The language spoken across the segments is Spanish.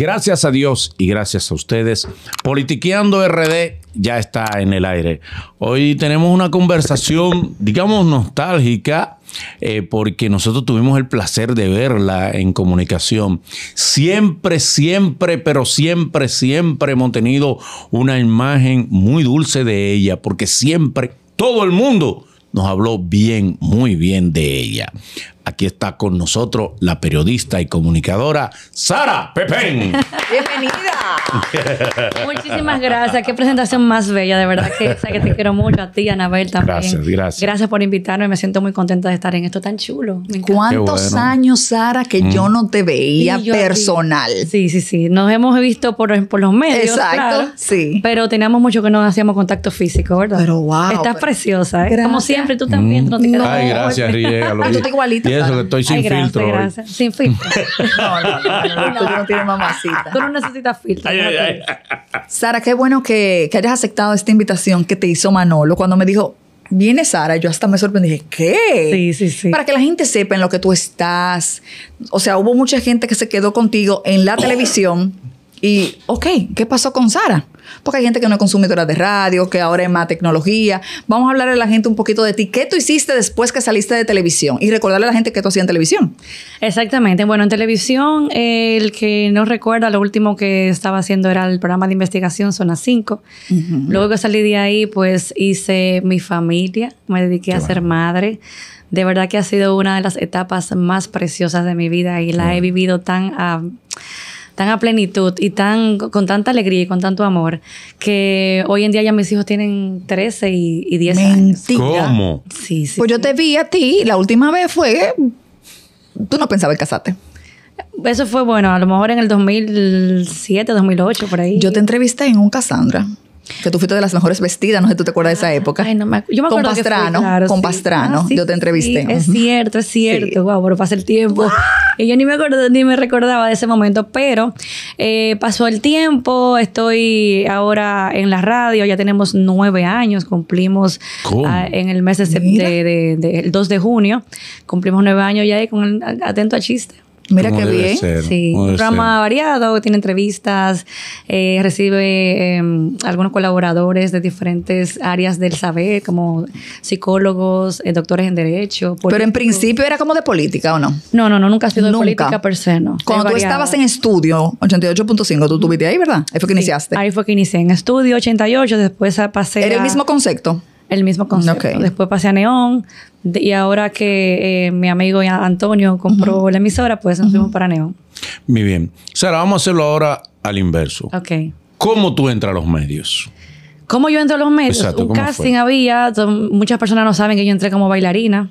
Gracias a Dios y gracias a ustedes. Politiqueando RD ya está en el aire. Hoy tenemos una conversación, digamos, nostálgica. Eh, porque nosotros tuvimos el placer de verla en comunicación. Siempre, siempre, pero siempre, siempre hemos tenido una imagen muy dulce de ella, porque siempre todo el mundo nos habló bien, muy bien de ella. Aquí está con nosotros la periodista y comunicadora Sara Pepén. Bienvenida. Muchísimas gracias. Qué presentación más bella. De verdad que, que te quiero mucho a ti, Anabel también. Gracias, gracias. Gracias por invitarme. Me siento muy contenta de estar en esto tan chulo. ¿Cuántos años, Sara, que yo mm. no te veía personal? Sí, sí, sí. Nos hemos visto por, por los medios. Exacto, sí. Pero teníamos mucho que no hacíamos contacto físico, ¿verdad? Pero wow. Estás preciosa, ¿eh? Como siempre, tú también. Mm. No te Ay, gracias, Riega. Tú te igualita estoy sin filtro. Sin filtro. No, no, no, no, tú no mamacita. no necesitas filtro. Sara, qué bueno que, que hayas aceptado esta invitación que te hizo Manolo cuando me dijo, viene Sara, yo hasta me sorprendí, dije, ¿qué? Sí, sí, sí. Para que la gente sepa en lo que tú estás. O sea, hubo mucha gente que se quedó contigo en la oh. televisión y, ok, ¿qué pasó con Sara? Porque hay gente que no es consumidora de radio, que ahora es más tecnología. Vamos a hablarle a la gente un poquito de ti. ¿Qué tú hiciste después que saliste de televisión? Y recordarle a la gente que tú hacías en televisión. Exactamente. Bueno, en televisión, el que no recuerda, lo último que estaba haciendo era el programa de investigación Zona 5. Luego que salí de ahí, pues hice mi familia, me dediqué a ser madre. De verdad que ha sido una de las etapas más preciosas de mi vida y la he vivido tan... Ah, tan a plenitud y tan, con tanta alegría y con tanto amor que hoy en día ya mis hijos tienen 13 y, 10 ¿Cómo? Sí, sí. Pues yo te vi a ti, la última vez fue, tú no pensabas casarte. Eso fue bueno, a lo mejor en el 2007, 2008, por ahí. Yo te entrevisté en un Cassandra. Que tú fuiste de las mejores vestidas, no sé si tú te acuerdas de esa ah, época. yo me acuerdo. Con Pastrano, con ah, yo te entrevisté. es cierto, es cierto. Wow, pero pasa el tiempo. Y yo ni me acuerdo, ni me recordaba de ese momento, pero eh, pasó el tiempo, estoy ahora en la radio, ya tenemos nueve años, cumplimos ah, en el mes de, el 2 de junio, cumplimos nueve años ya ahí con atento a chiste. Mira qué bien. sí. Un programa variado, tiene entrevistas, eh, recibe em, algunos colaboradores de diferentes áreas del saber, como psicólogos, eh, doctores en derecho. Pero en principio era como de política, ¿o no? No, no, no, nunca ha sido de política per se, no. Cuando tú estabas en estudio, 88.5, tú estuviste ahí, ¿verdad? Ahí fue que iniciaste. Ahí fue que inicié en estudio, 88, después pasé. ¿Era el mismo concepto? El mismo concepto. Después pasé a Neón, y ahora que eh, mi amigo Antonio compró la emisora, pues nos fuimos para neo Muy bien. Sara, vamos a hacerlo ahora al inverso. Ok. ¿Cómo tú entras a los medios? ¿Cómo yo entro a los medios? Exacto, Un casting había, muchas personas no saben que yo entré como bailarina.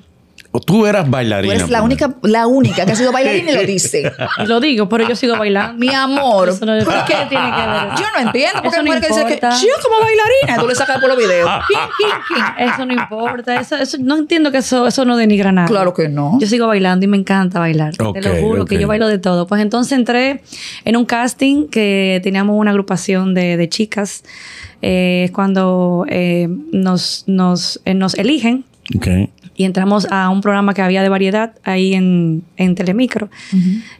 O tú eras bailarina. Tú eres pues la única, la única que ha sido bailarina y lo dice. lo digo, pero yo sigo bailando. Mi amor. ¿Por qué tiene que ver? Yo no entiendo. Porque qué mujeres que dicen que yo como bailarina. Tú le sacas por los videos. Eso no importa. Eso, no entiendo que eso, eso no denigra nada. Claro que no. Yo sigo bailando y me encanta bailar. te lo juro que yo bailo de todo. Pues entonces entré en un casting que teníamos una agrupación de, chicas. Eh, cuando eh, nos, nos, eh, nos eligen. Okay y entramos a un programa que había de variedad ahí en, en Telemicro.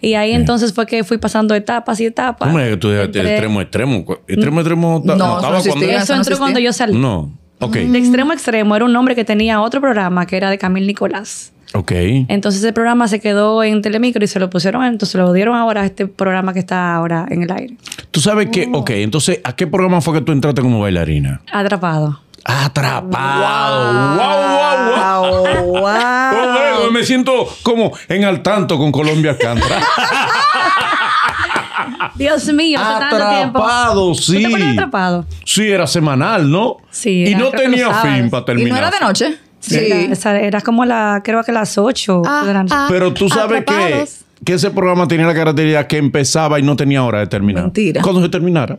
Y ahí entonces fue que fui pasando etapas y etapas. ¿Cómo es que tú dijiste extremo, extremo? ¿Extremo, extremo? No, eso, eso entró cuando yo salí. No. Okay. De extremo extremo era un nombre que tenía otro programa que era de Camil Nicolás. Ok. Entonces el programa se quedó en Telemicro y se lo pusieron, entonces lo dieron ahora a este programa que está ahora en el aire. Tú sabes que, oh. ok, entonces, ¿a qué programa fue que tú entraste como bailarina? Atrapado. Atrapado. Wow, wow, wow. wow. Me siento como en al tanto con Colombia Cantra. Dios mío, atrapado, sí. atrapado? Sí, era semanal, ¿no? Sí. y no tenía fin para terminar. ¿Y no era de noche? Sí. Era, como la, creo que las 8 ah, ah, Pero tú sabes que, que ese programa tenía la característica que empezaba y no tenía hora de terminar. Mentira. Cuando se terminara.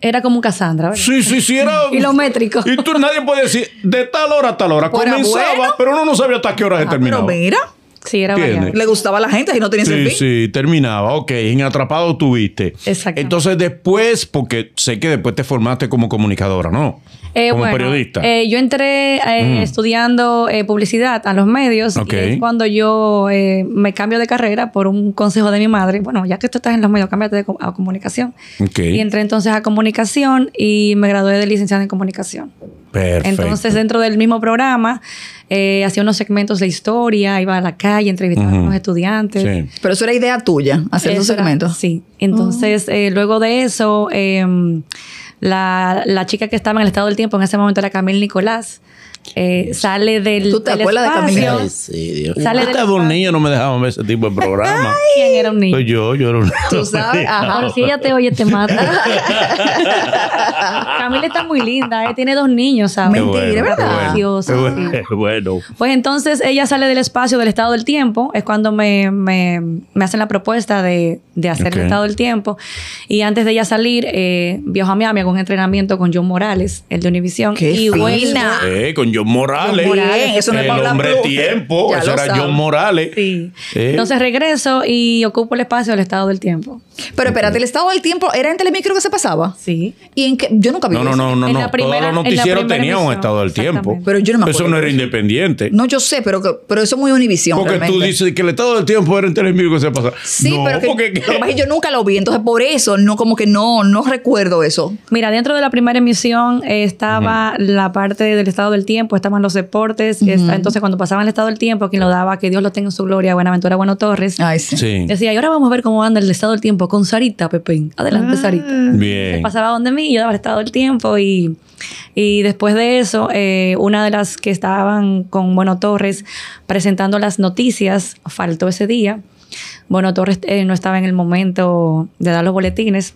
Era como Cassandra, ¿verdad? Sí, sí, sí, era. y Y tú nadie puede decir de tal hora a tal hora. Comenzaba, pero uno no sabía hasta qué hora se ah, terminaba. Pero mira. Sí, era variable. Le gustaba a la gente y no tenía sí, sentido. Sí, terminaba. Ok, en Atrapado tuviste. Exacto. Entonces, después, porque sé que después te formaste como comunicadora, ¿no? Eh, como bueno, periodista. Eh, yo entré eh, mm. estudiando publicidad a los medios. Y es cuando yo me cambio de carrera por un consejo de mi madre. Bueno, ya que tú estás en los medios, cámbiate de, a comunicación. Y entré entonces a comunicación y me gradué de licenciada en comunicación. Perfecto. Entonces, dentro del mismo programa, hacía unos segmentos de historia, iba a la calle, entrevistaba a unos estudiantes. Pero eso era idea tuya, hacer esos segmentos. Sí. Entonces, oh. luego de eso, em, la, la, chica que estaba en el estado del tiempo en ese momento era Camille Nicolás. Eh, sale del. ¿Tú te acuerdas de Camila? sí, Dios. yo un niño, no me dejaban ver ese tipo de programa. ¿Quién era un niño? yo, yo era un niño. Tú sabes, Ajá. Ahora, si ella te oye, te mata. Camila está muy linda, eh, tiene dos niños, ¿sabes? Mentira, es ¿verdad? Qué Bueno, Pues entonces ella sale del espacio, del estado del tiempo. Es cuando me, me, me hacen la propuesta de, de hacer el estado del tiempo. Y antes de ella salir, eh, a Miami, hago un entrenamiento con John Morales, el de Univision. y buena. Eh, con John Morales. el hombre tiempo, eso era John Morales. Eh. Entonces regreso y ocupo el espacio del estado del tiempo. Pero espérate, el estado del tiempo era en Telemicro que se pasaba. Sí. Y en que yo nunca vi No, no, no, no, no. Primera, Todos los noticieros tenían un estado del tiempo. Pero yo no me acuerdo. Eso no era independiente. No, yo sé, pero, pero eso es muy univisión. Porque tú dices que el estado del tiempo era en Telemicro que se pasaba. Sí, pero yo nunca lo vi. Entonces, por eso, no, como que no, no recuerdo eso. Mira, dentro de la primera emisión estaba la parte del estado del tiempo, estaban los deportes. entonces, cuando pasaba el estado del tiempo, quien lo daba, que Dios lo tenga en su gloria, Buenaventura Bueno Torres. Ay, sí. sí. Decía, y ahora vamos a ver cómo anda el estado del tiempo con Sarita Pepín. Adelante, ah. Sarita. Bien. pasaba donde mí, yo había estado el tiempo y, y después de eso, eh, una de las que estaban con Bueno Torres presentando las noticias faltó ese día. Bueno, Torres eh, no estaba en el momento de dar los boletines.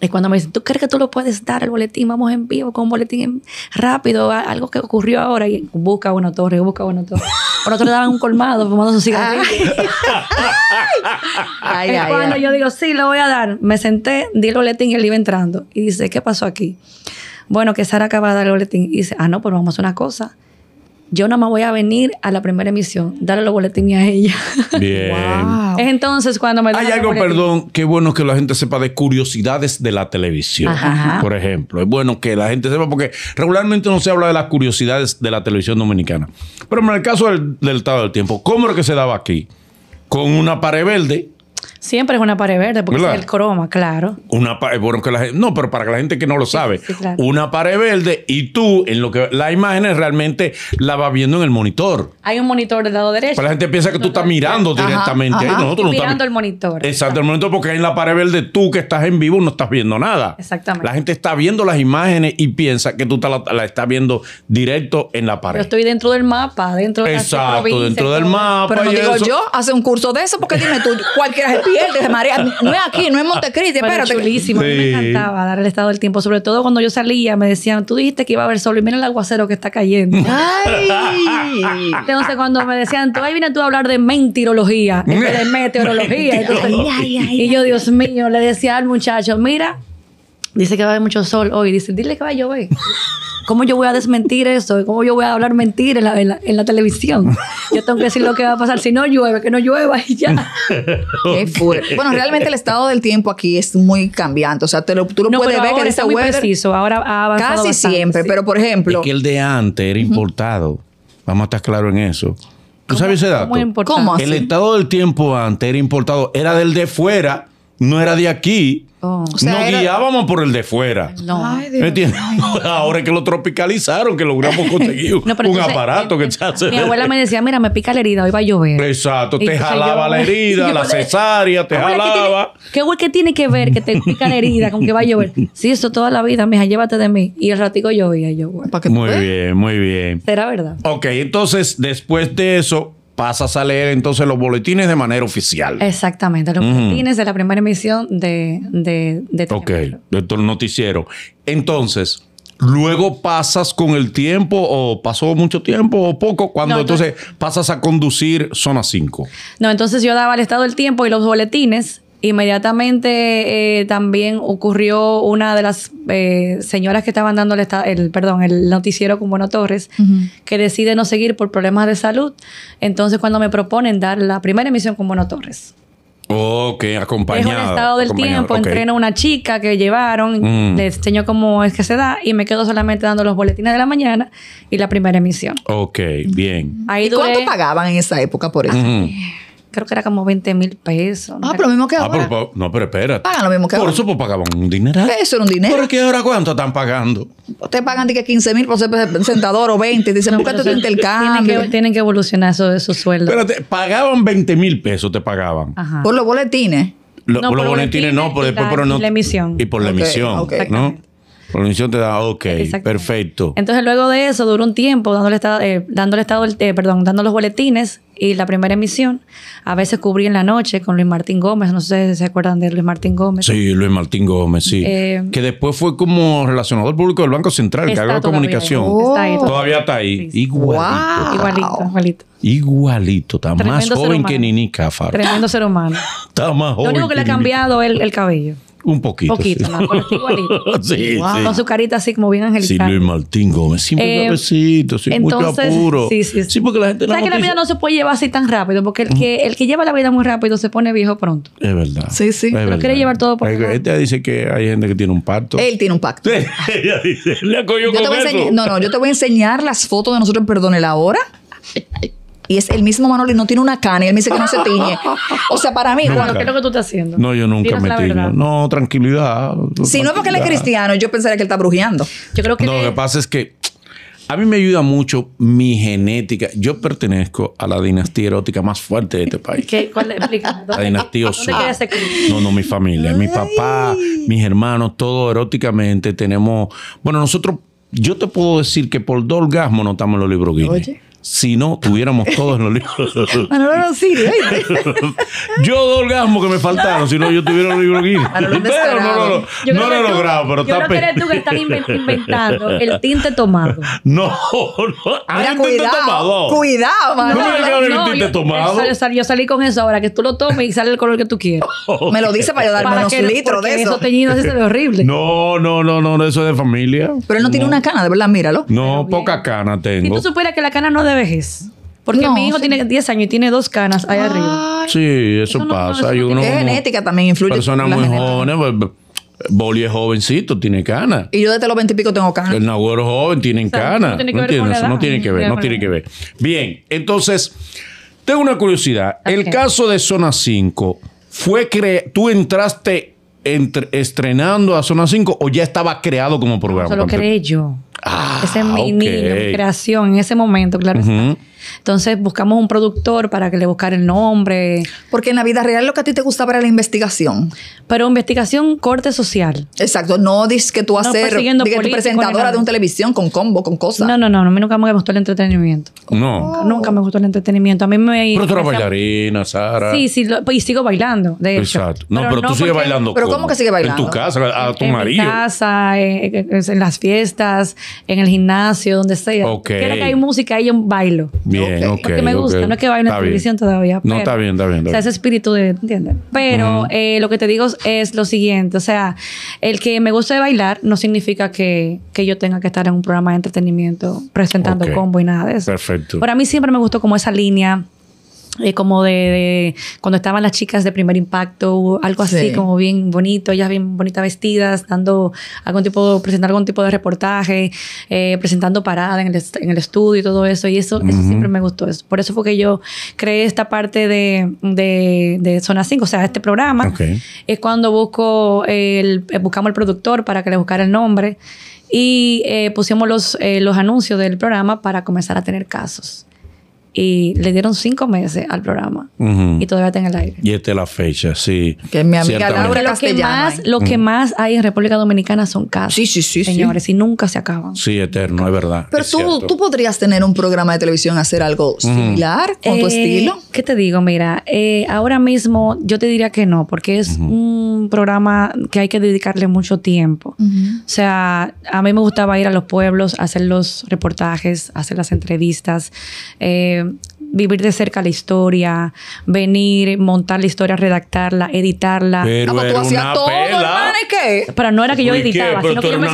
Y cuando me dice, ¿tú crees que tú lo puedes dar el boletín? Vamos en vivo con un boletín rápido, algo que ocurrió ahora. Y busca bueno Torres, busca bueno Torres. Bueno Torres daban un colmado fumando su cigarrillo. Ay. cuando yo digo, sí, lo voy a dar, me senté, di el boletín y él iba entrando. Y dice, ¿qué pasó aquí? Bueno, que Sara acaba de dar el boletín. Y dice, ah, no, pues vamos a hacer una cosa yo nada más voy a venir a la primera emisión, darle los boletines a ella. Bien. Entonces, cuando me Hay algo, perdón, qué bueno que la gente sepa de curiosidades de la televisión, por ejemplo. Es bueno que la gente sepa, porque regularmente no se habla de las curiosidades de la televisión dominicana. Pero en el caso del, estado del tiempo, ¿cómo lo que se daba aquí? Con una pared verde Siempre es una pared verde, porque es el croma, claro. Una eh, bueno, que la gente, no, pero para la gente que no lo sabe, una pared verde y tú, en lo que las imágenes realmente la va viendo en el monitor. Hay un monitor del lado derecho. Pero la gente piensa que tú estás mirando directamente. Ahí, nosotros Estoy mirando el monitor. Exacto, el monitor, porque en la pared verde tú que estás en vivo no estás viendo nada. Exactamente. La gente está viendo las imágenes y piensa que tú la, estás viendo directo en la pared. Yo estoy dentro del mapa, dentro Exacto, dentro del mapa. Pero no digo yo, hace un curso de eso, porque dime tú, cualquiera no es aquí, no es Montecristi, pero chulísimo. Me encantaba dar el estado del tiempo, sobre todo cuando yo salía, me decían, tú dijiste que iba a haber sol y mira el aguacero que está cayendo. Entonces, cuando me decían, tú ahí vienes tú a hablar de mentirología, de meteorología. y yo, Dios mío, le decía al muchacho, mira, Dice que va a haber mucho sol hoy. Dice, dile que va a llover. ¿Cómo yo voy a desmentir eso? ¿Cómo yo voy a hablar mentir en la, televisión? Yo tengo que decir lo que va a pasar. Si no llueve, que no llueva y ya. Qué Bueno, realmente el estado del tiempo aquí es muy cambiante. O sea, tú lo puedes ver que está este muy preciso. Ahora ha Casi siempre, pero por ejemplo... Es que el de antes era importado. Vamos a estar claros en eso. ¿Tú sabes ese dato? ¿Cómo así? El estado del tiempo antes era importado. Era del de fuera, no era de aquí. Nos no guiábamos por el de fuera. No. Ay, ¿Me Ahora que lo tropicalizaron, que logramos conseguir un aparato que eh, se hace. Mi abuela me decía, mira, me pica la herida, hoy va a llover. Exacto, te jalaba la herida, la cesárea, te jalaba. ¿qué, tiene, ¿Qué tiene que ver que te pica la herida con que va a llover? Sí, eso toda la vida, mija, llévate de mí. Y el ratico llovía, yo, Muy bien, muy bien. Será verdad. Ok, entonces, después de eso, pasas a leer entonces los boletines de manera oficial. Exactamente, los mm. boletines de la primera emisión de, de, de este Ok, noticiero. Entonces, luego pasas con el tiempo o pasó mucho tiempo o poco cuando entonces, pasas a conducir zona 5. No, entonces yo daba el estado del tiempo y los boletines Inmediatamente eh, también ocurrió una de las eh, señoras que estaban dando el, perdón, el noticiero con Bueno Torres, que decide no seguir por problemas de salud. Entonces, cuando me proponen dar la primera emisión con Bueno Torres. Ok, acompañado. Es un estado del tiempo. Entreno a una chica que llevaron, mm. le enseño cómo es que se da y me quedo solamente dando los boletines de la mañana y la primera emisión. Ok, bien. ¿Y cuánto pagaban en esa época por eso? creo que era como 20 mil pesos. Ah, pero lo mismo que ah, ahora. Pero, no, pero espera. Pagan lo mismo que ahora. Por eso pagaban un dineral. Eso era un dinero. ¿Por qué ahora cuánto están pagando? Ustedes pagan de que 15 mil por ser presentador o 20. Dicen, ¿por te el cambio? Tienen que, tienen que evolucionar esos sueldos. Pero te pagaban 20 mil pesos, te pagaban. Ajá. Por los boletines. por los boletines, no, por, la, por, por no, la emisión. Y por la emisión, okay. ¿no? emisión te da, eh, ok, perfecto. Entonces luego de eso duró un tiempo dándole, estado, eh, dándole estado, el, eh, perdón, dando los boletines y la primera emisión. A veces cubrí en la noche con Luis Martín Gómez, no sé si se acuerdan de Luis Martín Gómez. Sí, Luis Martín Gómez, sí. que después fue como relacionador público del Banco Central, que haga comunicación. todavía. está ahí. Igualito. Igualito, igualito. está más joven que Nini Tremendo ser humano. está más joven. Lo único que, le ha cambiado es el cabello. Un poquito. poquito sí. más wow. sí. Con su carita así como bien angelical. Sí, Luis Martín Gómez, sin eh, un cabecito, sin entonces, apuro. Sí, sí, porque la gente... que la vida no se puede llevar así tan rápido, porque el que, el que lleva la vida muy rápido se pone viejo pronto. Es verdad. Sí, sí. Pero quiere llevar todo por Este dice que hay gente que tiene un pacto. Él tiene un pacto. Ella dice, le yo con te No, no, yo te voy a enseñar las fotos de nosotros, perdone la hora y es el mismo Manolo no tiene una cana y él me dice que no se tiñe. O sea, para mí, ¿qué es lo que tú estás haciendo? No, yo nunca me tiño. No, tranquilidad. Si no es porque él es cristiano, yo pensaría que él está brujeando. Yo creo que. No, lo que pasa es que a mí me ayuda mucho mi genética. Yo pertenezco a la dinastía erótica más fuerte de este país. ¿Cuál La dinastía Osuna. No, no, mi familia. Mi papá, mis hermanos, todo eróticamente tenemos. Bueno, nosotros, yo te puedo decir que por dos orgasmos no los libros Guinness si no tuviéramos todos los libros. Manolo no sirve. yo dos orgasmos que me faltaron, si no yo tuviera los libros aquí. pero no, lo he logrado, pero yo está creo que eres tú que estás inventando el tinte tomado. No, no. tinte tomado. Cuidado, No, no, yo, Yo, salí, yo salí con eso ahora, que tú lo tomes y sale el color que tú quieras. me lo dice para yo darme unos litros de eso. Eso teñido así se ve horrible. No, no, no, no, eso es de familia. Pero él no, tiene una cana, de verdad, míralo. No, poca cana tengo. Si tú supieras que la cana no vejez? Porque mi hijo tiene 10 años y tiene dos canas ahí arriba. Sí, eso, pasa. y uno, genética también, influye. Personas muy jóvenes, pues, Boli es jovencito, tiene canas. Y yo desde los 20 y pico tengo canas. El es joven tienen canas. No tiene que ver. no tiene que ver, no tiene que ver. Bien, entonces, tengo una curiosidad. El caso de Zona 5 fue que tú entraste entre, estrenando a Zona 5 o ya estaba creado como programa? No, se lo creé yo. Ah, Esa es mi, mi, creación en ese momento, claro. Entonces buscamos un productor para que le buscara el nombre. Porque en la vida real lo que a ti te gustaba era la investigación. Pero investigación corte social. Exacto, no dices que tú Haces no, pues, presentadora de una televisión con combo, con cosas. No, no, no, a mí nunca me gustó el entretenimiento. No. Nunca me gustó el entretenimiento. A mí me... Pero tú eras bailarina, Sara. Sí, sí, y sigo bailando, de hecho. Exacto. No, pero, tú sigues bailando. ¿Pero cómo que sigues bailando? En tu casa, a tu marido. En tu casa, eh, eh, en, las fiestas, en el gimnasio, donde sea. Ok que hay música, hay un bailo. Bien, okay. me gusta, no es que baile en televisión todavía. no, está bien, está bien. o sea, ese espíritu de, ¿entiendes? Pero eh, lo que te digo es lo siguiente, o sea, el que me guste bailar no significa que, que yo tenga que estar en un programa de entretenimiento presentando combo y nada de eso. Perfecto. Para mí siempre me gustó como esa línea eh, como de, cuando estaban las chicas de primer impacto, algo así como bien bonito, ellas bien bonitas vestidas, dando algún tipo, presentando algún tipo de reportaje, eh, presentando parada en el, estudio y todo eso, y eso, eso, siempre me gustó. Eso. Por eso fue que yo creé esta parte de, de, de Zona 5, o sea, este programa, es cuando busco el, eh, buscamos el productor para que le buscara el nombre y pusimos los, los anuncios del programa para comenzar a tener casos y le dieron cinco meses al programa y todavía está en el aire. Y esta es la fecha, sí. Que mi amiga Laura ¿eh? lo que más, lo que más hay en República Dominicana son casos. Sí, sí, sí. Señores, y nunca se acaban. Sí, eterno, es verdad. Pero tú, tú, podrías tener un programa de televisión, hacer algo similar con tu eh, estilo. ¿Qué te digo? Mira, eh, ahora mismo yo te diría que no, porque es un programa que hay que dedicarle mucho tiempo. O sea, a mí me gustaba ir a los pueblos, hacer los reportajes, hacer las entrevistas. Eh, Um. vivir de cerca la historia, venir, montar la historia, redactarla, editarla. Pero ah, pues tú hacías todo, pela. Pero no era que yo editaba, sino que yo me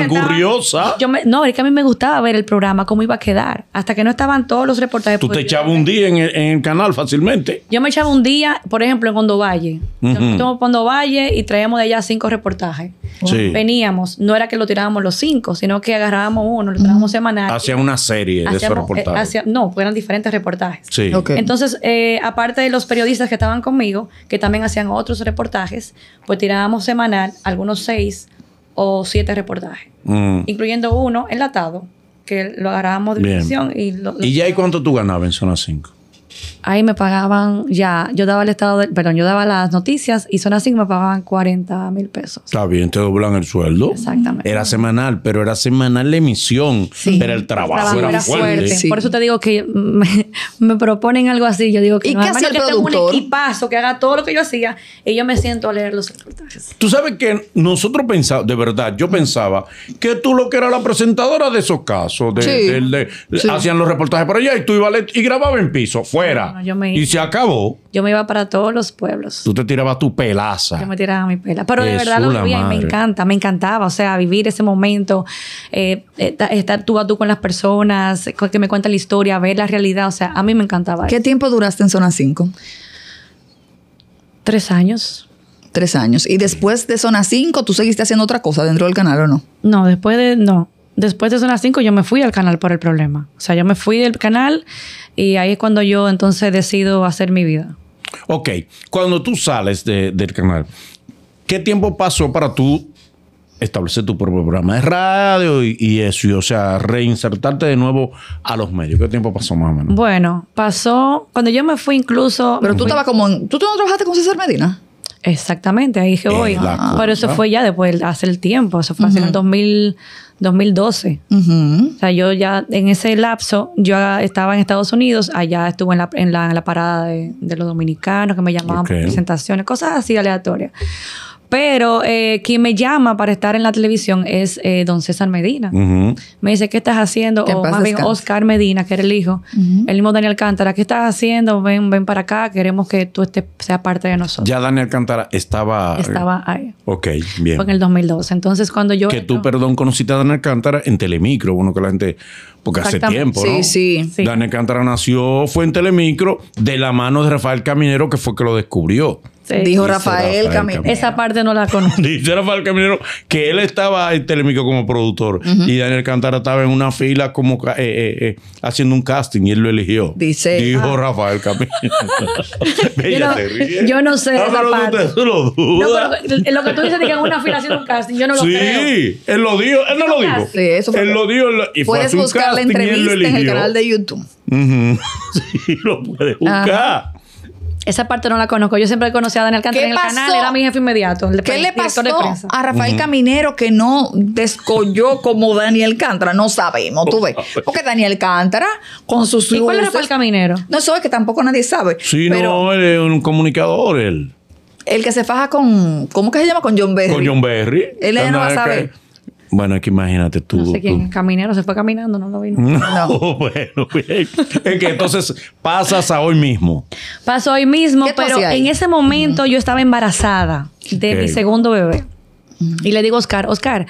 no, es que a mí me gustaba ver el programa, cómo iba a quedar. Hasta que no estaban todos los reportajes. Tú pues, te echabas un día en el, canal fácilmente. Yo me echaba un día, por ejemplo, en Hondo Valle. Uh Valle y traíamos de allá cinco reportajes. Veníamos, no era que lo tirábamos los cinco, sino que agarrábamos uno, lo tirábamos semanal. Hacía una serie de esos eh, reportajes. no, fueran eran diferentes reportajes. Sí. Entonces, eh, aparte de los periodistas que estaban conmigo, que también hacían otros reportajes, pues tirábamos semanal algunos seis o siete reportajes, mm. incluyendo uno enlatado, que lo agarrábamos de división. Y, ¿Y ya cuánto tú ganabas en Zona Cinco? ahí me pagaban ya, yo daba el estado, perdón, yo daba las noticias y son así que me pagaban 40 mil pesos. Está bien, te doblan el sueldo. Exactamente. Era semanal, pero era semanal la emisión, sí. pero el trabajo, era, fuerte. Por eso te digo que me, proponen algo así, yo digo que ¿Y no, que tengo un equipazo que haga todo lo que yo hacía y yo me siento a leer los reportajes. Tú sabes que nosotros pensamos de verdad, yo pensaba que tú lo que era la presentadora de esos casos, de, hacían los reportajes por allá y tú ibas y grababa en piso. Fue y se acabó. Yo me iba para todos los pueblos. Tú te tirabas tu pelaza. Yo me tiraba mi pela. Pero de verdad lo vivía y me encanta, me encantaba. O sea, vivir ese momento, eh, estar tú a tú con las personas, que me cuentan la historia, ver la realidad. O sea, a mí me encantaba. ¿Qué tiempo duraste en Zona 5? Tres años. Tres años. ¿Y después de Zona 5 tú seguiste haciendo otra cosa dentro del canal o no? No, después de. No después de Zona 5 yo me fui al canal por el problema. O sea, yo me fui del canal y ahí es cuando yo entonces decido hacer mi vida. Ok, cuando tú sales del canal, ¿qué tiempo pasó para tú establecer tu propio programa de radio y, eso? o sea, reinsertarte de nuevo a los medios. ¿Qué tiempo pasó más o menos? Bueno, pasó cuando yo me fui incluso... Pero tú estabas como... ¿Tú no trabajaste con César Medina? Exactamente, ahí dije voy. Ah. Pero eso fue ya después, hace el tiempo, eso fue hace el 2012. O sea, yo ya en ese lapso, yo estaba en Estados Unidos, allá estuve en la, en la, parada de, los dominicanos que me llamaban presentaciones, cosas así aleatorias. Pero eh, quien me llama para estar en la televisión es eh, don César Medina. Me dice, ¿qué estás haciendo? O más bien Oscar Medina, que era el hijo. El mismo Daniel Cántara, ¿qué estás haciendo? Ven, ven para acá, queremos que tú estés, seas parte de nosotros. Ya Daniel Cántara estaba... Estaba ahí. Ok, bien. Fue en el 2012. Entonces cuando yo... Que tú, perdón, conociste a Daniel Cántara en Telemicro, uno que la gente... Porque hace tiempo, ¿no? Sí, sí. sí. Daniel Cántara nació, fue en Telemicro, de la mano de Rafael Caminero, que fue que lo descubrió. Este, dijo Rafael, Camino Esa parte no la conozco. Dice Rafael Caminero que él estaba en Telémico como productor y Daniel Cantara estaba en una fila como eh, eh, eh, haciendo un casting y él lo eligió. Dice. Dijo ah. Rafael Caminero. yo, no, sé. Ah, esa parte. lo, lo que tú dices de que en una fila haciendo un casting, yo no lo creo. Sí, él lo dijo, él no lo dijo. él lo dijo y fue Puedes buscar la entrevista en el canal de YouTube. Sí, lo puedes buscar. Esa parte no la conozco. Yo siempre conocí a Daniel Cantra en el canal, era mi jefe inmediato. El ¿Qué le pasó de prensa? a Rafael Caminero que no descolló como Daniel Cantra, No sabemos, tú ves. Porque Daniel Cantra con sus luces... ¿Y cuál es Rafael Caminero? No, eso es que tampoco nadie sabe. Sí, no, él es un comunicador, él. El que se faja con... ¿Cómo que se llama? Con John Berry. Con John Berry. Él no va a saber. Bueno, es que imagínate tú. No sé quién, caminero, se fue caminando, no lo vi No, bueno, es que entonces pasas a hoy mismo. Paso hoy mismo, pero en ese momento yo estaba embarazada de mi segundo bebé. Y le digo a Oscar, Oscar,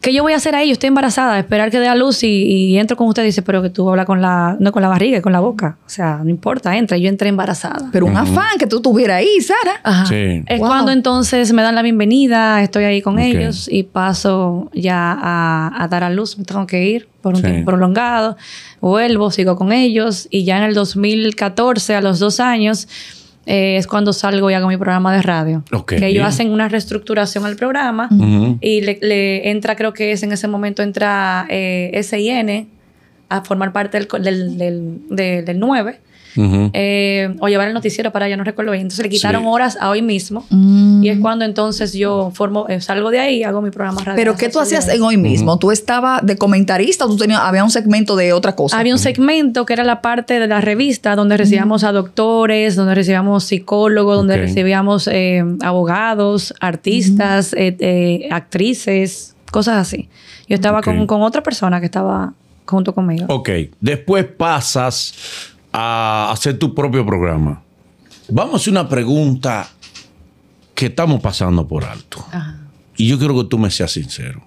¿Qué yo voy a hacer ahí? Yo estoy embarazada, esperar que dé a luz y, entro con usted dice, pero que tú hablas con la, no con la barriga, con la boca. O sea, no importa, entra. Yo entré embarazada. Pero un afán que tú estuvieras ahí, Sara. Ajá. Es cuando entonces me dan la bienvenida, estoy ahí con ellos y paso ya a, dar a luz. Me tengo que ir por un tiempo prolongado. Vuelvo, sigo con ellos y ya en el 2014, a los dos años, eh, es cuando salgo y hago mi programa de radio. que ellos hacen una reestructuración al programa y le, entra, creo que es en ese momento, entra eh, a formar parte del, del, del, del 9 eh, o llevar el noticiero para allá, no recuerdo bien. Entonces le quitaron horas a hoy mismo mm. y es cuando entonces yo formo, eh, salgo de ahí y hago mi programa radio. ¿Pero qué tú hacías en hoy mismo? ¿Tú estabas de comentarista o tú tenías, había un segmento de otra cosa? Había un segmento que era la parte de la revista donde recibíamos a doctores, donde recibíamos psicólogos, donde recibíamos eh, abogados, artistas, actrices, cosas así. Yo estaba con, con otra persona que estaba junto conmigo. Ok, después pasas a hacer tu propio programa. Vamos a hacer una pregunta que estamos pasando por alto. Y yo quiero que tú me seas sincero.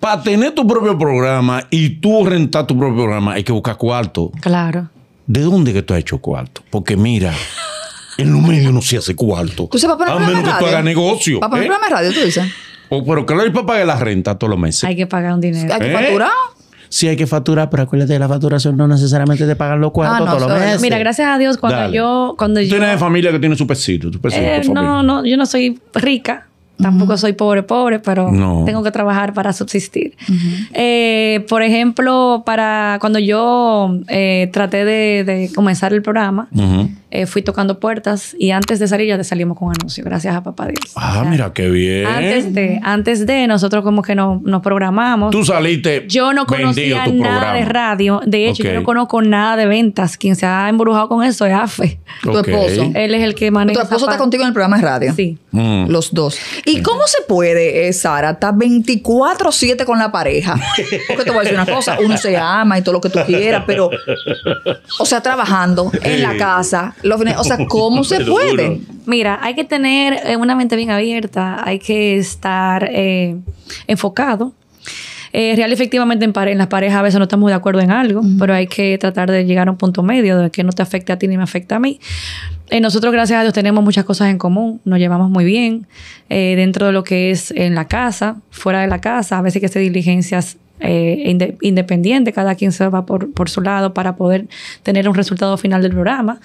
Para tener tu propio programa y tú rentar tu propio programa, hay que buscar cuarto. Claro. ¿De dónde que tú has hecho cuarto? Porque mira, en los medio no se hace cuarto. Tú se a menos que tú hagas negocio. Para ¿eh? programa de radio, tú dices. O, pero claro, hay para pagar la renta todos los meses. Hay que pagar un dinero. ¿Eh? Hay que facturar sí hay que facturar, pero acuérdate de la facturación no necesariamente te pagan los cuartos ah, no, Mira, gracias a Dios, cuando yo. Cuando ¿Tú tienes familia que tiene su pesito, tu pesito, eh, No, no, yo no soy rica, Tampoco soy pobre, pobre, pero tengo que trabajar para subsistir. Eh, por ejemplo, para cuando yo eh, traté de, comenzar el programa, eh, fui tocando puertas y antes de salir ya te salimos con anuncio, gracias a papá Dios. Ah, mira qué bien. Antes de, antes de nosotros como que nos programamos. Tú saliste. Yo no conocía nada de radio. De hecho, yo no conozco nada de ventas. Quien se ha embrujado con eso es AFE. Tu esposo. Él es el que maneja. Tu esposo está contigo en el programa de radio. Sí. Mm. Los dos. ¿Y cómo se puede, eh, Sara, estar 24-7 con la pareja? Porque te voy a decir una cosa, uno se ama y todo lo que tú quieras, pero, o sea, trabajando en la casa, o sea, ¿cómo se puede? Mira, hay que tener eh, una mente bien abierta, hay que estar eh, enfocado Realmente eh, real efectivamente en, las parejas a veces no estamos de acuerdo en algo, pero hay que tratar de llegar a un punto medio de que no te afecte a ti ni me afecta a mí. Eh, nosotros, gracias a Dios, tenemos muchas cosas en común, nos llevamos muy bien eh, dentro de lo que es en la casa, fuera de la casa, a veces que se diligencias eh, independiente, cada quien se va por, su lado para poder tener un resultado final del programa.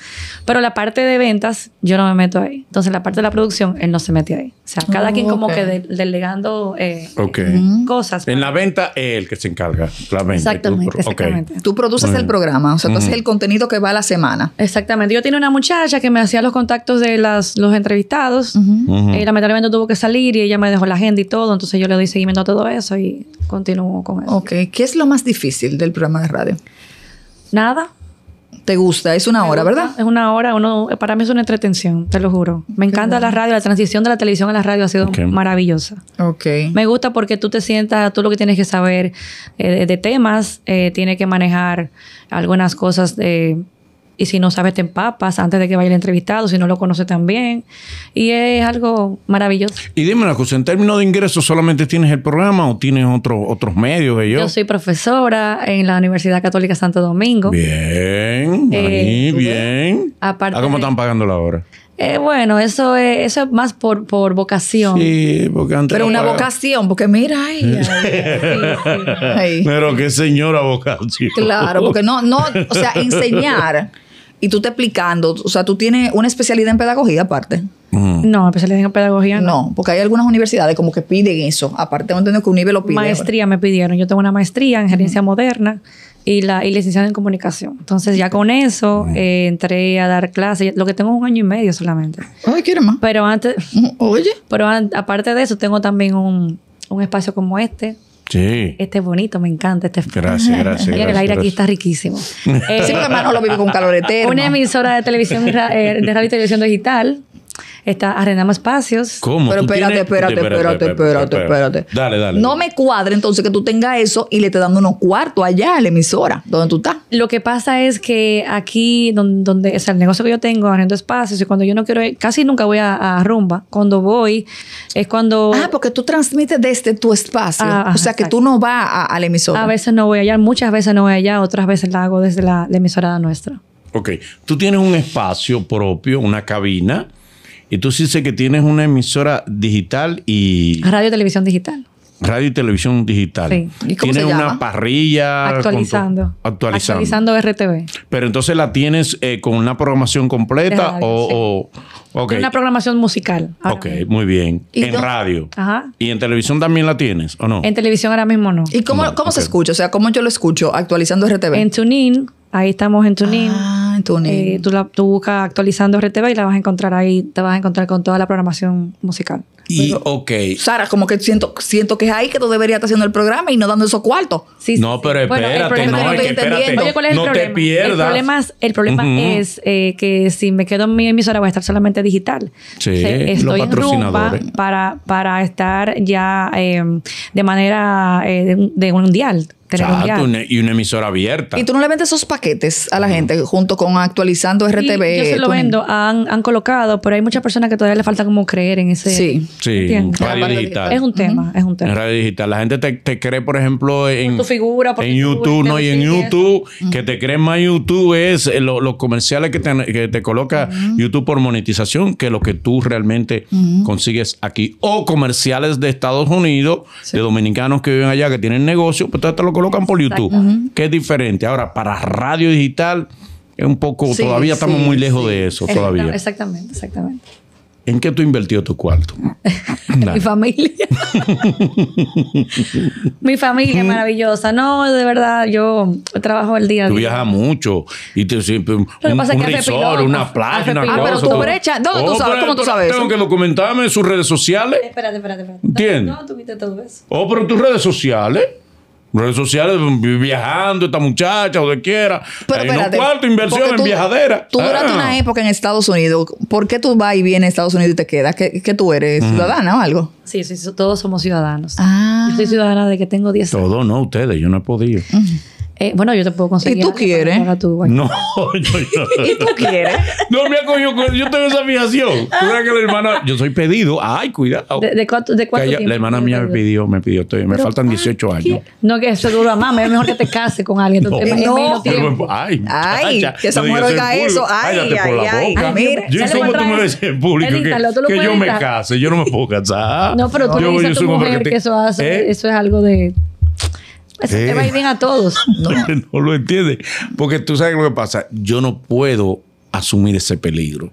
Pero la parte de ventas, yo no me meto ahí. Entonces, la parte de la producción, él no se mete ahí. O sea, cada quien como que delegando eh, cosas. En la pues. venta, es el que se encarga, la venta. Exactamente. Tú, produces el programa, o sea, tú haces el contenido que va a la semana. Exactamente. Yo tenía una muchacha que me hacía los contactos de las, los entrevistados. Uh lamentablemente tuvo que salir y ella me dejó la agenda y todo. Entonces, yo le doy seguimiento a todo eso y continúo con Ok, ¿qué es lo más difícil del programa de radio? Nada. ¿Te gusta? Es una hora, ¿verdad? Es una hora, uno, para mí es una entretención, te lo juro. Me encanta la radio, la transición de la televisión a la radio ha sido maravillosa. Ok. Me gusta porque tú te sientas, tú lo que tienes que saber eh, de, temas, eh, tiene tienes que manejar algunas cosas de y si no sabes te empapas antes de que vaya el entrevistado, si no lo conoces bien. Y es algo maravilloso. Y dime una cosa, en términos de ingresos, ¿solamente tienes el programa o tienes otro, otros medios yo? soy profesora en la Universidad Católica Santo Domingo. Bien, eh, bien. ¿A cómo están pagando la hora? Eh, bueno, eso es, eso es más por, vocación. Sí, porque antes Pero una vocación, porque mira, Pero qué señora vocación. Claro, porque no, no, o sea, enseñar y tú te explicando, o sea, tú tienes una especialidad en pedagogía aparte. Mm. No, especialidad en pedagogía no. No, porque hay algunas universidades como que piden eso. Aparte, no entiendo que un nivel lo pide. Maestría me pidieron. Yo tengo una maestría en gerencia moderna y la y licenciada en comunicación. Entonces, ya con eso eh, entré a dar clases. Lo que tengo es un año y medio solamente. Ay, quiero más. Pero antes. Oye. Pero aparte de eso, tengo también un, un espacio como este Sí. Este es bonito, me encanta. Este gracias, gracias. Mira, el aire aquí está riquísimo. eh, sí, porque lo vive con calor eterno. Una emisora de televisión, eh, de radio y televisión digital, está, arrendando espacios. ¿Cómo? Pero espérate, espérate, espérate, espérate, espérate, Dale, dale. No me cuadre entonces que tú tengas eso y le te dando unos cuartos allá a la emisora, donde tú estás. Lo que pasa es que aquí, donde, o sea, el negocio que yo tengo, arrendo espacios, y cuando yo no quiero casi nunca voy a, rumba. Cuando voy, es cuando. Ah, porque tú transmites desde tu espacio. Ah, o sea, que tú no vas a, la emisora. A veces no voy allá, muchas veces no voy allá, otras veces la hago desde la, la emisora nuestra. Ok, tú tienes un espacio propio, una cabina, y tú sí que tienes una emisora digital y... Radio y Televisión Digital. Radio y Televisión Digital. Sí. ¿Y cómo se llama? una parrilla. Actualizando. actualizando. Actualizando RTV. Pero entonces la tienes eh, con una programación completa o... Sí. Una programación musical. Ok, muy bien. En radio. Ajá. ¿Y en televisión también la tienes o no? En televisión ahora mismo no. ¿Y cómo, se escucha? O sea, ¿cómo yo lo escucho actualizando RTV? En TuneIn. Ahí estamos en TuneIn. Ah. Eh, tú, la, tú buscas actualizando RTV y la vas a encontrar ahí, te vas a encontrar con toda la programación musical. Y, ok. Sara, como que siento, siento que es ahí que tú deberías estar haciendo el programa y no dando esos cuartos. Sí, no, pero espérate, no, el problema? El problema es, eh, que si me quedo en mi emisora voy a estar solamente digital. Sí, estoy en rumba para, para estar ya em, de manera eh, de mundial y una emisora abierta. Y tú no le vendes esos paquetes a la gente junto con actualizando RTV. yo se lo vendo, han, colocado, pero hay muchas personas que todavía le falta como creer en ese. Sí, sí, Es un tema, es un tema. En radio digital. La gente te, cree, por ejemplo, en, en YouTube, no, y en YouTube, que te creen más YouTube es eh, los comerciales que te, coloca YouTube por monetización que lo que tú realmente consigues aquí. O comerciales de Estados Unidos, de dominicanos que viven allá, que tienen negocio, pues te lo colocan por YouTube, que es diferente. Ahora, para radio digital, es un poco, todavía estamos muy lejos de eso, todavía. Exactamente, exactamente. ¿En qué tú invertió tu cuarto? mi familia. mi familia maravillosa. No, de verdad, yo trabajo el día Tú viajas mucho y te siempre un, un resort, una playa, una Ah, pero tú brecha. tú oh, sabes? ¿Cómo tú sabes? Tengo que documentarme en sus redes sociales. Espérate, espérate, espérate. ¿Entiendes? No, tuviste todo eso. Oh, pero en tus redes sociales. Redes sociales viajando esta muchacha, o de quiera. Pero Hay espérate, inversión en viajadera. Tú duraste una ah. época en Estados Unidos. ¿Por qué tú vas y vienes a Estados Unidos y te quedas? ¿Que, que tú eres mm. ciudadana o algo? Sí, sí, todos somos ciudadanos. Ah. Yo soy ciudadana de que tengo 10 años. Todos no, ustedes, yo no he podido. Eh, bueno, yo te puedo conseguir. ¿Y tú quieres? No, yo, yo. ¿Y tú quieres? No me ha cogido... Yo tengo esa fijación. Tú que la hermana. Yo soy pedido. Ay, cuidado. ¿De, de cuánto, tiempo? La hermana mía me pidió, me pidió. Estoy, me faltan 18 años. No, que eso dura más. Es mejor que te cases con alguien. No, no. Pero, ay, ay, que esa mujer oiga eso. Ay, ay, ay. ay yo soy como tú me decías en público. Que, yo me case. Yo no me puedo casar. No, pero tú le dices a tu mujer que ¿Eh? eso es algo de eso pues te va bien a todos. No. lo entiende. Porque tú sabes lo que pasa. Yo no puedo asumir ese peligro.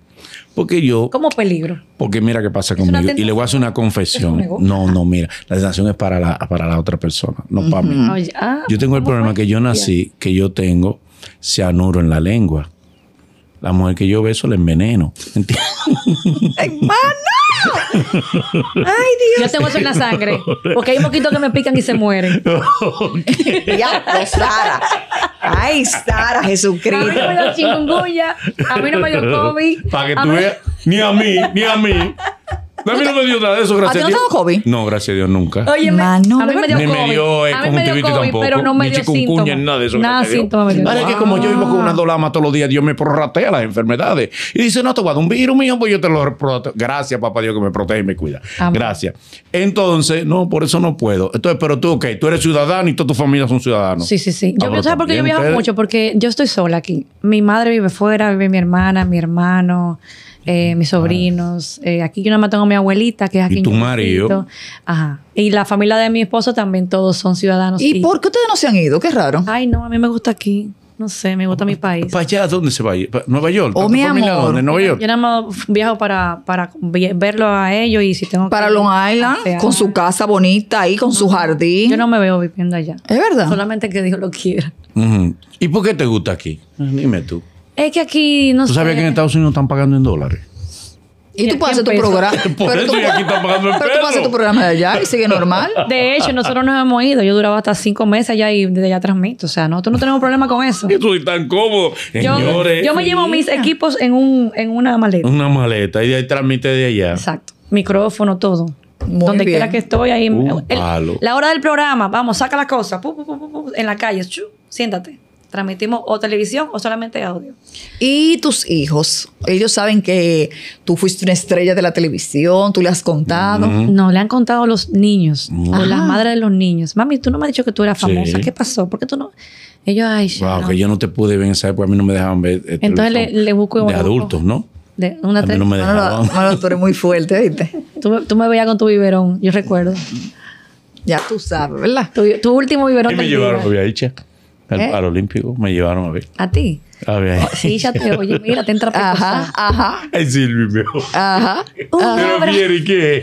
Porque yo. ¿Cómo peligro? Porque mira qué pasa conmigo. Y le voy a hacer una confesión. No, no, mira. La sensación es para la, para la otra persona, no para mí. Ah, yo tengo el problema que yo nací, que yo tengo cianuro en la lengua. La mujer que yo beso le enveneno. ¿Entiendes? ¡Hermano! ¡Ay, Dios! Yo tengo eso en la sangre. Porque hay poquito que me pican y se mueren. ya, pues, Sara. ¡Ay, Sara, Jesucristo! A mí no me dio chingulla. A mí no me dio COVID. Para que tú veas. Ni a mí, ni a mí. A mí no me dio nada de eso, gracias a Dios. ¿A ti no te No, gracias a Dios, nunca. Oye, a mí me dio ni me dio eh, a me dio tampoco. pero no me dio síntomas. ni nada de eso. Nada que como yo vivo con una ah. dolama todos los días, Dios me prorratea las enfermedades. Y dice, no, te voy a dar un virus, mío, pues yo te lo prorrateo. Gracias, papá Dios, que me protege y me cuida. Gracias. Entonces, no, por eso no puedo. Entonces, pero tú, ok, tú eres ciudadano y toda tu familia son ciudadanos. Sí, sí, sí. Ah, yo, ¿Sabes por qué yo viajo mucho? Porque yo estoy sola aquí. Mi madre vive fuera, vive mi hermana, mi hermano, eh, mis ah. sobrinos. Eh, aquí yo no más tengo a abuelita, que es aquí. Y tu marido. Ajá. Y la familia de mi esposo también, todos son ciudadanos. ¿Y, por qué ustedes no se han ido? Qué raro. Ay, no, a mí me gusta aquí. No sé, me gusta mi país. ¿Para allá dónde se va? ir? ¿Nueva York? Oh, mi amor. ¿Nueva York? Yo nada más viajo para, para verlo a ellos y si tengo Para Long Island, con su casa bonita ahí, con su jardín. Yo no me veo viviendo allá. ¿Es verdad? Solamente que Dios lo quiera. ¿Y por qué te gusta aquí? Dime tú. Es que aquí, no sé... ¿Tú sabías que en Estados Unidos están pagando en dólares? Y tú hacer tu programa. pero tú, aquí tu programa de allá y sigue normal. De hecho, nosotros nos hemos ido. Yo duraba hasta cinco meses allá y desde allá transmito. O sea, nosotros no tenemos problema con eso. Yo soy tan cómodo. Señores. Yo, me llevo mis equipos en, un, en una maleta. Una maleta. Y de ahí transmite de allá. Exacto. Micrófono, todo. donde quiera que estoy, ahí. Uh, la hora del programa, vamos, saca las cosas. en la calle, siéntate. Transmitimos o televisión o solamente audio. ¿Y tus hijos? Ellos saben que tú fuiste una estrella de la televisión, tú le has contado. No, le han contado los niños a o las ah. madres de los niños. Mami, tú no me has dicho que tú eras famosa. ¿Qué pasó? ¿Por qué tú no? Ellos, ay, wow, que yo no te pude ver en a mí no me dejaban ver. Eh, Entonces le, busco. De adultos, ¿no? De una a mí no me dejaban. ver. tú eres muy fuerte, ¿viste? tú, me veías con tu biberón, yo recuerdo. Ya tú sabes, ¿verdad? Tu, último biberón. ¿Qué me llevaron, al ¿Eh? me llevaron a ver. ¿A ti? A ver. Oh, sí, ya te oye, mira, te entra Ajá, ajá. Ay, Silvi, mi Ajá. Un Pero mire, ¿qué?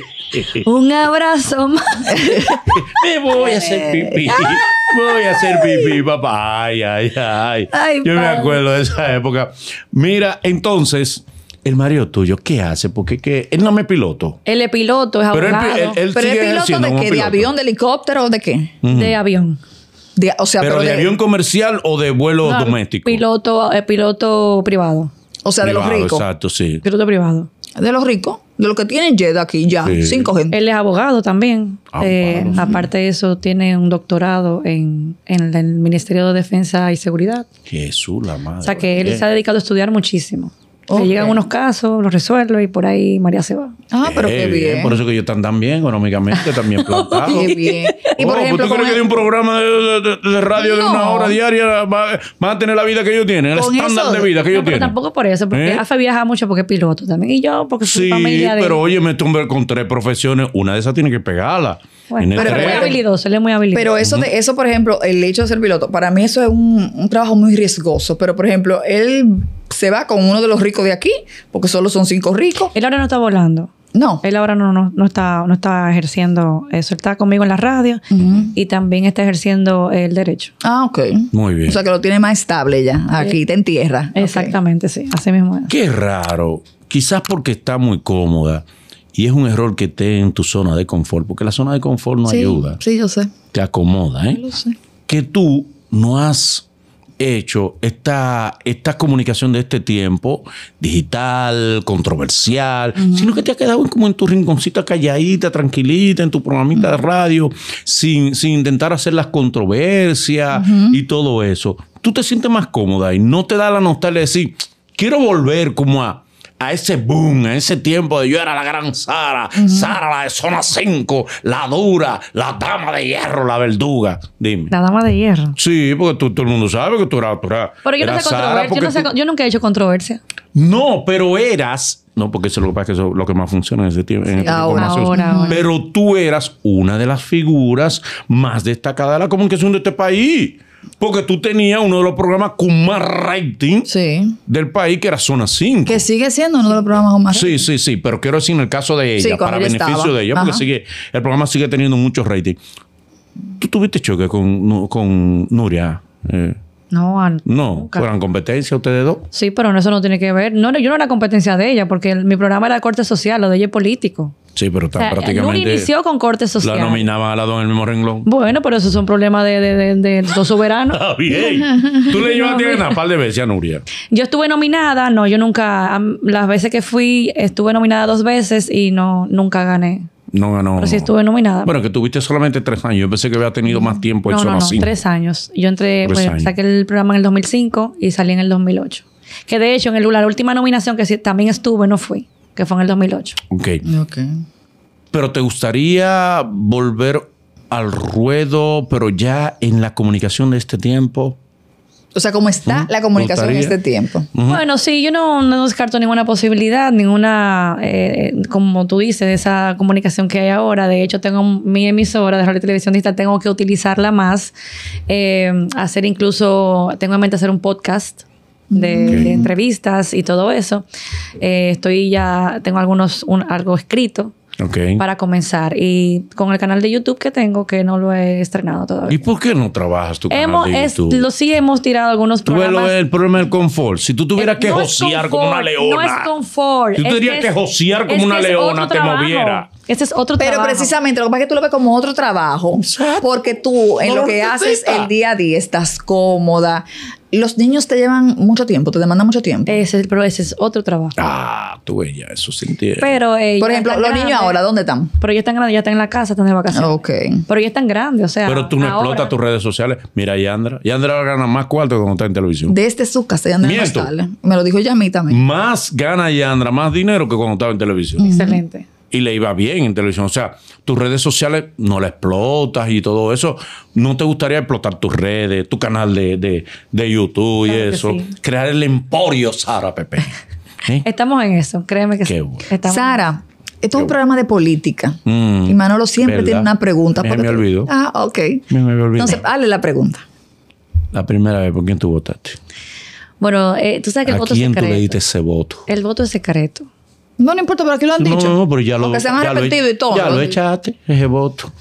Un abrazo más. me voy a hacer pues, pipí. Voy a hacer pipí, papá. Ay, ay, ay. Yo me acuerdo de esa época. Mira, entonces el Mario tuyo, ¿qué hace? Porque que él no me piloto. Él es piloto, es abogado. Pero él, es piloto de qué? ¿De avión, de helicóptero o de qué? De avión pero, de, avión comercial o de vuelo doméstico. Piloto, eh, piloto privado. O sea, de los ricos. Exacto, sí. Piloto privado. De los ricos, de los que tienen jet aquí ya, cinco gente. Él es abogado también. Ah, eh, aparte de eso, tiene un doctorado en, el Ministerio de Defensa y Seguridad. Jesús, la madre. O sea, que él se ha dedicado a estudiar muchísimo. Okay. llegan unos casos, los resuelvo y por ahí María se va. Ah, eh, pero qué eh, bien. Por eso que ellos están tan bien económicamente, también plantados. qué bien. Y por oh, ejemplo, ¿Tú crees que de un programa de, radio de una hora diaria van va a tener la vida que ellos tienen, el estándar de vida que ellos tienen? Pero tampoco por eso, porque ¿Eh? Afe viaja mucho porque es piloto también. Y yo, porque soy sí, familia de. Pero oye, me tumbe con tres profesiones, una de esas tiene que pegarla. Bueno, pero es muy habilidoso, él es muy habilidoso. Pero eso, de, eso, por ejemplo, el hecho de ser piloto, para mí eso es un, trabajo muy riesgoso. Pero, por ejemplo, él se va con uno de los ricos de aquí, porque solo son cinco ricos. Él ahora no está volando. No. Él ahora no, no, está, no está ejerciendo eso. Él está conmigo en la radio y también está ejerciendo el derecho. Ah, ok. Muy bien. O sea que lo tiene más estable ya. Aquí te entierra. Exactamente, sí. Así mismo. Es. Qué raro. Quizás porque está muy cómoda. Y es un error que esté en tu zona de confort, porque la zona de confort no ayuda. Sí, yo sé. Te acomoda, ¿eh? Yo lo sé. Que tú no has hecho esta, esta comunicación de este tiempo, digital, controversial, sino que te has quedado como en tu rinconcita calladita, tranquilita, en tu programita de radio, sin, sin, intentar hacer las controversias y todo eso. Tú te sientes más cómoda y no te da la nostalgia de decir, quiero volver como a a ese boom, a ese tiempo de yo era la gran Sara, Sara la de zona 5, la dura, la dama de hierro, la verduga. Dime. La dama de hierro. Sí, porque todo el mundo sabe que tú eras. Tú pero yo no sé controversia. Yo, nunca he hecho controversia. No, pero eras no, porque eso es lo que lo que más funciona en ese tiempo. Este ahora, ahora, ahora. Pero tú eras una de las figuras más destacadas de la comunicación de este país. Porque tú tenías uno de los programas con más rating del país, que era Zona 5. Que sigue siendo uno de los programas con más rating. Sí, sí, sí, pero quiero decir en el caso de ella, para beneficio de ella, porque sigue, el programa sigue teniendo mucho rating. ¿Tú tuviste choque con, Nuria? Eh, no, no ¿Fueron competencia ustedes dos. Sí, pero eso no tiene que ver. No, yo no era competencia de ella, porque mi programa era de corte social, lo de ella es político. Sí, pero está prácticamente. inició con corte social. La nominaba a la dos en el mismo renglón. Bueno, pero eso es un problema de, de, de, los soberanos. ¡Ah, bien. Tú le llevaste no, una par de veces a Nuria. Yo estuve nominada, no, yo nunca. Las veces que fui, estuve nominada dos veces y no nunca gané. No ganó. Pero sí estuve nominada. Bueno, que tuviste solamente tres años. Yo pensé que había tenido más tiempo no, no, no, tres años. Yo entré, pues, saqué el programa en el 2005 y salí en el 2008. Que de hecho, en el, la última nominación que también estuve, no fui que fue en el 2008. Ok. Pero te gustaría volver al ruedo, pero ya en la comunicación de este tiempo. O sea, ¿cómo está la comunicación en este tiempo? Bueno, sí, yo no, descarto ninguna posibilidad, ninguna, eh, como tú dices, de esa comunicación que hay ahora. De hecho, tengo mi emisora de radio y televisión digital, tengo que utilizarla más. Eh, hacer incluso, tengo en mente hacer un podcast de, entrevistas y todo eso. Eh, estoy ya, tengo algunos, un, algo escrito para comenzar. Y con el canal de YouTube que tengo, que no lo he estrenado todavía. ¿Y por qué no trabajas tu canal de YouTube? lo, sí hemos tirado algunos programas. Tú el problema del confort. Si tú tuvieras eh, que josear como una leona. No es confort. Tú tendrías que, josear como una leona, te moviera. Ese es otro trabajo Pero precisamente, lo que pasa es que tú lo ves como otro trabajo. Porque tú, en lo que haces el día a día, estás cómoda. Los niños te llevan mucho tiempo, te demandan mucho tiempo. Ese, pero ese es otro trabajo. Ah, tú ella, eso sí Pero eh, Por ejemplo, los niños ahora, ¿dónde están? Pero ya están grandes, ya están en la casa, están de vacaciones. Ok. Pero ya están grandes, o sea. Pero tú no explotas tus redes sociales. Mira, Yandra. Yandra gana más cuarto que cuando está en televisión. De este su casa, Yandra no Me lo dijo ella a mí también. Más gana Yandra, más dinero que cuando estaba en televisión. Excelente y le iba bien en televisión. O sea, tus redes sociales no las explotas y todo eso. ¿No te gustaría explotar tus redes, tu canal de, de, de YouTube y eso? Crear el emporio Sara Pepe. ¿Eh? Estamos en eso, créeme que sí. Sara, esto es un programa de política. Mm. y Manolo siempre tiene una pregunta. Me, me olvidó. Ah, ok. Me, Entonces, hazle la pregunta. La primera vez, ¿por quién tú votaste? Bueno, eh, tú sabes que el voto es secreto. tú le diste ese voto? El voto es secreto. No, no importa, pero aquí lo han dicho. No, Porque se han arrepentido y todo. Ya lo echaste, ese voto.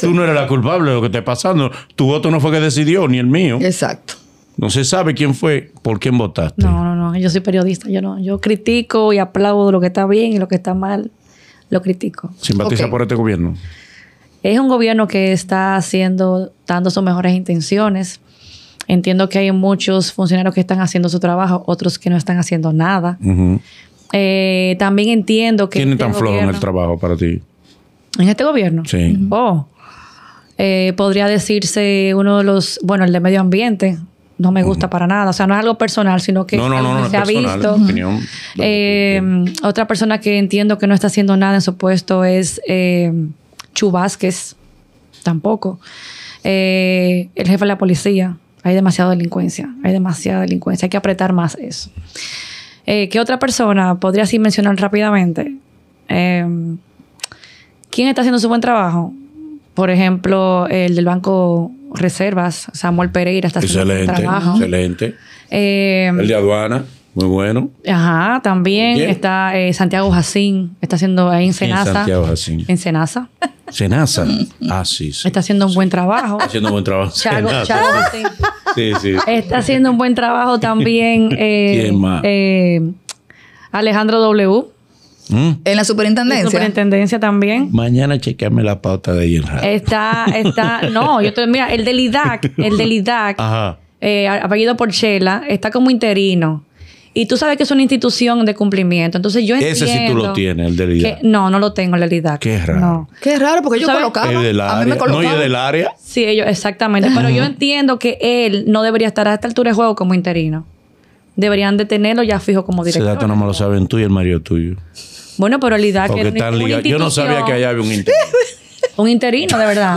Tú no eres la culpable de lo que está pasando. Tu voto no fue que decidió, ni el mío. Exacto. No se sabe quién fue, por quién votaste. No, no, no. Yo soy periodista. Yo no. Yo critico y aplaudo lo que está bien y lo que está mal. Lo critico. ¿Simpatiza por este gobierno? Es un gobierno que está haciendo, dando sus mejores intenciones. Entiendo que hay muchos funcionarios que están haciendo su trabajo, otros que no están haciendo nada. Eh, también entiendo que. ¿Quién es este tan flojo en el trabajo para ti? ¿En este gobierno? Sí. Mm. Oh. Eh, podría decirse uno de los. Bueno, el de medio ambiente. No me gusta para nada. O sea, no es algo personal, sino que, no, no, no, se ha visto. Eh, otra persona que entiendo que no está haciendo nada en su puesto es Chubásquez. Tampoco. el jefe de la policía. Hay demasiada delincuencia. Hay demasiada delincuencia. Hay que apretar más eso. Eh, ¿Qué otra persona podría así mencionar rápidamente? Em, ¿Quién está haciendo su buen trabajo? Por ejemplo, el del Banco Reservas, Samuel Pereira está excelente, haciendo su trabajo. Excelente. Em, el de aduana. Muy bueno. Ajá, también está eh, Santiago Jacín, está haciendo ahí en Senasa. En Santiago Jacín. En Senasa. Ah, sí, Está haciendo un buen trabajo. Está haciendo un buen trabajo. Chago, sí. Sí, Está haciendo un buen trabajo también. Eh, eh, Alejandro W. ¿Mm? En la superintendencia. En la superintendencia también. Mañana chequeame la pauta de ahí en Está, está, no, yo estoy, mira, el del IDAC, el del IDAC, Ajá. apellido Porchela, está como interino. Y tú sabes que es una institución de cumplimiento. Entonces yo entiendo. Ese sí tú lo tienes, el del IDAC. no, no lo tengo, el de IDAC. Qué raro. Qué raro, porque yo colocaba. A mí me colocaba. No, es del área. Sí, ellos, exactamente. Pero yo entiendo que él no debería estar a esta altura de juego como interino. Deberían de tenerlo ya fijo como director. Ese dato no me lo saben tú y el marido tuyo. Bueno, pero el IDAC Porque están ligados. Yo no sabía que allá había un interino. Un interino, de verdad.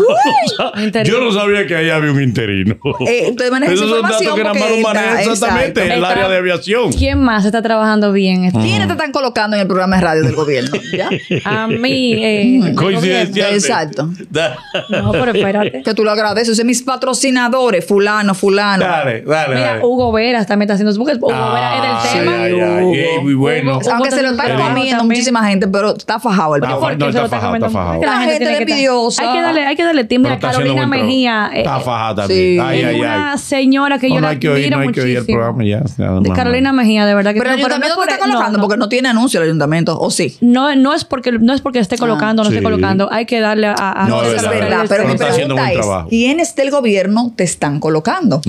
Yo no sabía que ahí había un interino. Eh, entonces manejas Esos son datos que nada más lo maneja exactamente en el área de aviación. ¿Quién más está trabajando bien? quién ¿Quiénes te mm. están colocando en el programa de radio del gobierno? A mí. Eh, Coincidencia. Exacto. no, pero espérate. Que tú lo agradeces. O mis patrocinadores, fulano, fulano. Dale, dale. Mira, Hugo Veras también está haciendo su Hugo ah, Vera Veras es del tema. Sí, muy bueno. Aunque se lo está comiendo muchísima gente, pero está fajado el ah, no, no, está está La gente le pidió hay que darle, hay que darle tiempo. a Carolina Mejía. está eh, fajada eh, también. Sí. una señora que yo oh, no la admiro oír, no muchísimo. Hay que oír el programa ya. de Carolina Mejía, de verdad que Pero el ayuntamiento no, está colocando porque no tiene anuncio el ayuntamiento, ¿o sí? No, no es porque, no es porque esté colocando no esté colocando. Hay que darle a. no, es verdad. Pero mi pregunta es: ¿quiénes del gobierno te están colocando?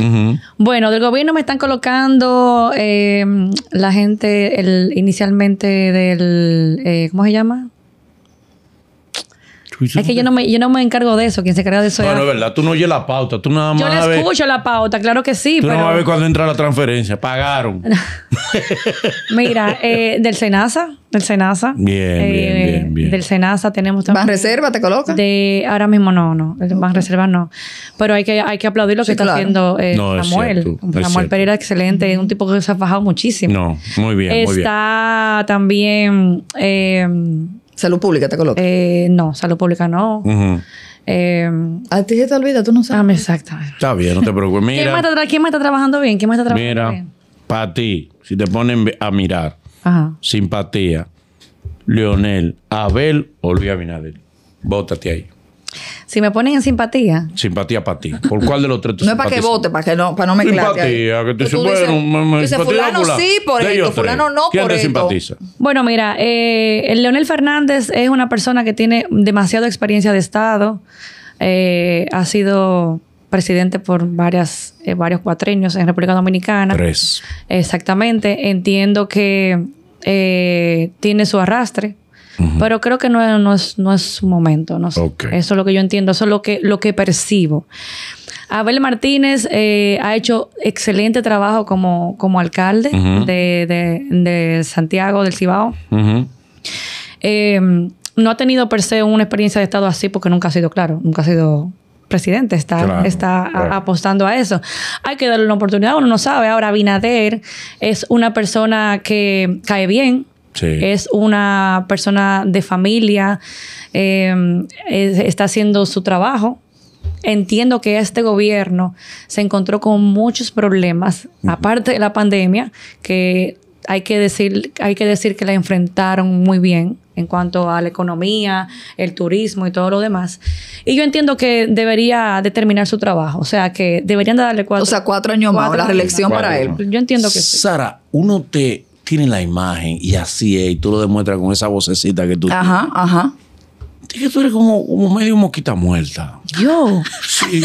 Bueno, del gobierno me están colocando eh, la gente inicialmente del. ¿Cómo se llama? es que yo no, me, yo no me encargo de eso. Quien se encarga de eso es. Bueno, es verdad. Tú no oyes la pauta. Tú nada más. Yo le escucho la pauta, claro que sí. Tú pero... no vas a ver cuando entra la transferencia. Pagaron. Mira, eh, del Senasa. Del Senasa. Bien, bien, eh, bien, bien, Del Senasa tenemos también. ¿Más reserva te coloca? De, ahora mismo no, no. Más no. Pero hay que, hay que aplaudir lo que está haciendo eh, Samuel. Es Samuel Pereira, excelente. Es un tipo que se ha bajado muchísimo. No, muy bien. Está muy bien. también. Eh, Salud pública te coloca. Eh, no, salud pública no. eh, a ti se te olvida, tú no sabes. Ah, exactamente. Está bien, no te preocupes. Mira, ¿Quién, más está trabajando bien? mira, para ti, si te ponen a mirar, simpatía, Leonel, Abel olvida Luis bótate ahí. Si me ponen en simpatía. Simpatía para ti. ¿Por cuál de los tres tú No es para que vote, para que no, para no me Simpatía, que te Dice fulano sí por esto, fulano no por esto. simpatiza? Bueno, mira, eh, Leonel Fernández es una persona que tiene demasiada experiencia de Estado. Eh, ha sido presidente por varias, eh, varios cuatrenios en República Dominicana. Tres. Exactamente. Entiendo que eh, tiene su arrastre pero creo que no, es, no su momento. No sé. Eso es lo que yo entiendo, eso es lo que, lo que percibo. Abel Martínez eh, ha hecho excelente trabajo como, alcalde de, Santiago del Cibao. Eh, no ha tenido per se una experiencia de Estado así porque nunca ha sido claro, nunca ha sido presidente, está, está apostando a eso. Hay que darle una oportunidad, uno no sabe. Ahora, Binader es una persona que cae bien, es una persona de familia, em, está haciendo su trabajo. Entiendo que este gobierno se encontró con muchos problemas, aparte de la pandemia, que hay que decir, hay que decir que la enfrentaron muy bien en cuanto a la economía, el turismo y todo lo demás. Y yo entiendo que debería determinar su trabajo, o sea, que deberían darle cuatro. años más más, la reelección para él. Yo entiendo que Sara, uno te tienen la imagen y así es, y tú lo demuestras con esa vocecita que tú ajá, ajá. Ajá, que tú eres como, como medio moquita muerta. Yo. Sí,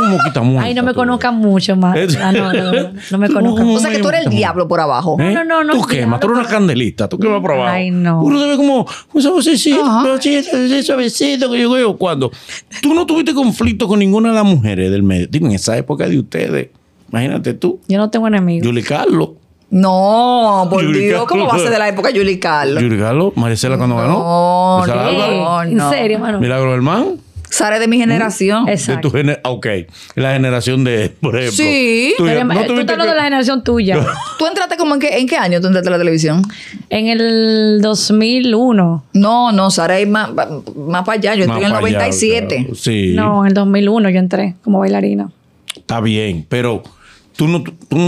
muerta. Ay, no me conozcan mucho más. Ah, no, no, no, me conozcan. O sea que tú eres el diablo por abajo. ¿Eh? No, no, no. Tú quemas, tú eres una candelita, tú quemas por abajo. Ay, no. Uno te ve como, esa vocecita, esa vocecita que yo veo cuando. Tú no tuviste conflicto con ninguna de las mujeres del medio. Digo, en esa época de ustedes. Imagínate tú. Yo no tengo enemigos. Yuli Carlos. No, volvió. ¿Cómo va a ser de la época Yuli Carlos? ¿Yuri Carlos, Maricela cuando ganó. No, no, En serio, hermano. Milagro hermano. Sara de mi generación. Mm, exacto. De tu ah, ok. La generación de, por ejemplo. Sí. Eh, tú estás hablando de la generación tuya. ¿Tú entraste como en qué, en qué año tú entraste a la televisión? En el 2001. No, no, Sara es más, más para allá. Yo entré en el 97. Sí. No, en el 2001 yo entré como bailarina. Está bien, pero Tú no,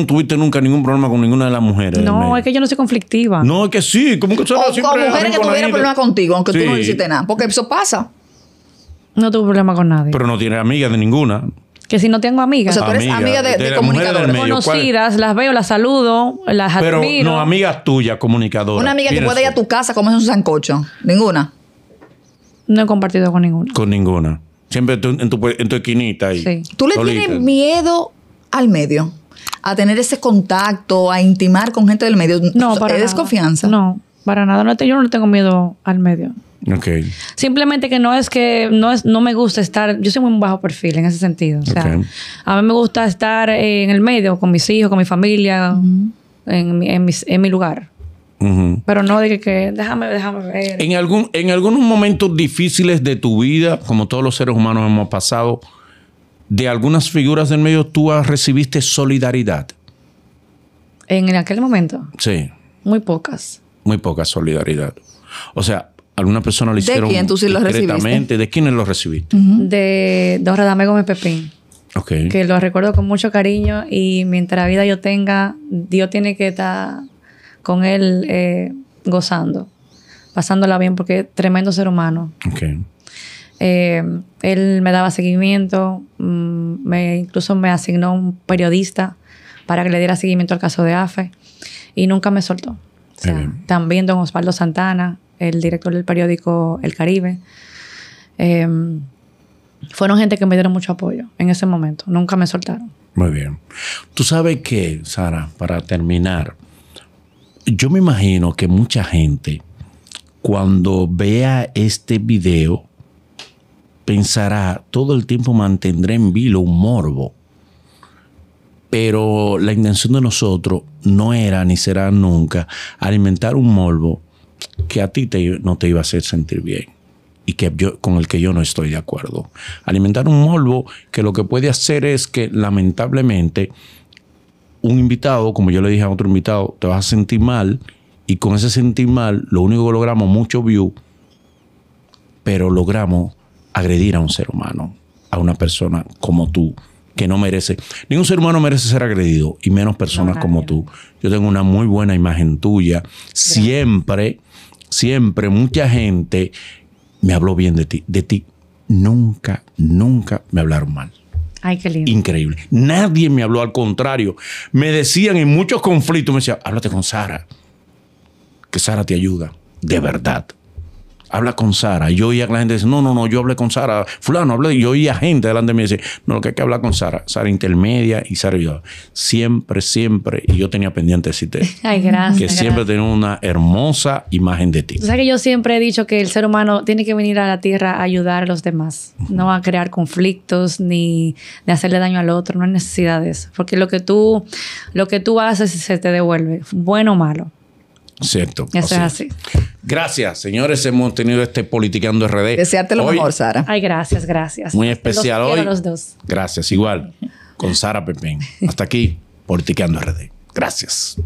tuviste nunca ningún problema con ninguna de las mujeres. No, es que yo no soy conflictiva. No, es que sí. Como que o, con mujeres que tuvieran problemas contigo, aunque tú no hiciste nada. Porque eso pasa. No tuve problema con nadie. Pero no tienes amigas de ninguna. Que si no tengo amigas. O sea, tú eres amiga, de, de, comunicadoras. Conocidas, las veo, las saludo, las Pero no, amigas tuyas, comunicadoras. Una amiga que puede ir a tu casa a comerse un sancocho. Ninguna. No he compartido con ninguna. Con ninguna. Siempre en tu, en tu, esquinita ahí. Sí. ¿Tú le tienes miedo al medio, a tener ese contacto, a intimar con gente del medio. No, para desconfianza? No, para nada. No yo no tengo miedo al medio. Okay. Simplemente que no es que no es no me gusta estar, yo soy muy bajo perfil en ese sentido, o sea, a mí me gusta estar en el medio con mis hijos, con mi familia, en, mi lugar. Pero no de que, que, déjame, déjame ver. En algún en algunos momentos difíciles de tu vida, como todos los seres humanos hemos pasado, de algunas figuras del medio, tú recibiste solidaridad. En aquel momento. Sí. Muy pocas. Muy poca solidaridad. O sea, alguna persona le hicieron. ¿De quién tú sí lo recibiste? ¿De quiénes lo recibiste? De dos Radame Gómez Pepín. Que lo recuerdo con mucho cariño y mientras la vida yo tenga, Dios tiene que estar con él eh, gozando, pasándola bien, porque es tremendo ser humano. Ok. Eh, él me daba seguimiento, mm, me, incluso me asignó un periodista para que le diera seguimiento al caso de AFE y nunca me soltó. también don Osvaldo Santana, el director del periódico El Caribe. Em, fueron gente que me dieron mucho apoyo en ese momento, nunca me soltaron. Muy bien. Tú sabes que, Sara, para terminar, yo me imagino que mucha gente cuando vea este video, pensará, todo el tiempo mantendré en vilo un morbo. Pero la intención de nosotros no era ni será nunca alimentar un morbo que a ti no te iba a hacer sentir bien y que con el que yo no estoy de acuerdo. Alimentar un morbo que lo que puede hacer es que lamentablemente un invitado, como yo le dije a otro invitado, te vas a sentir mal y con ese sentir mal lo único que logramos mucho view, pero logramos agredir a un ser humano, a una persona como tú, que no merece, ningún ser humano merece ser agredido, y menos personas como tú. Yo tengo una muy buena imagen tuya. Siempre, siempre, mucha gente me habló bien de ti. De ti nunca, nunca me hablaron mal. Ay, qué lindo. Increíble. Nadie me habló, al contrario. Me decían en muchos conflictos, me decían, háblate con Sara, que Sara te ayuda, de verdad habla con Sara. yo oía que la gente dice, no, no, no, yo hablé con Sara. Fulano, hablé. Yo oía gente delante de mí decir, no, lo que hay que hablar con Sara. Sara intermedia y Sara ayudada. Siempre, siempre. Y yo tenía pendiente de decirte. Ay, gracias. Que siempre tenía una hermosa imagen de ti. O sea que yo siempre he dicho que el ser humano tiene que venir a la tierra a ayudar a los demás. No a crear conflictos ni de hacerle daño al otro. No hay necesidad eso. Porque lo que tú, lo que tú haces se te devuelve. Bueno o malo. Cierto. Gracias, señores. Hemos tenido este Politicando RD. Desearte lo mejor, Sara. Ay, gracias, gracias. Muy especial hoy. los dos. Gracias, igual. Con Sara Pepín. Hasta aquí, Politicando RD. Gracias.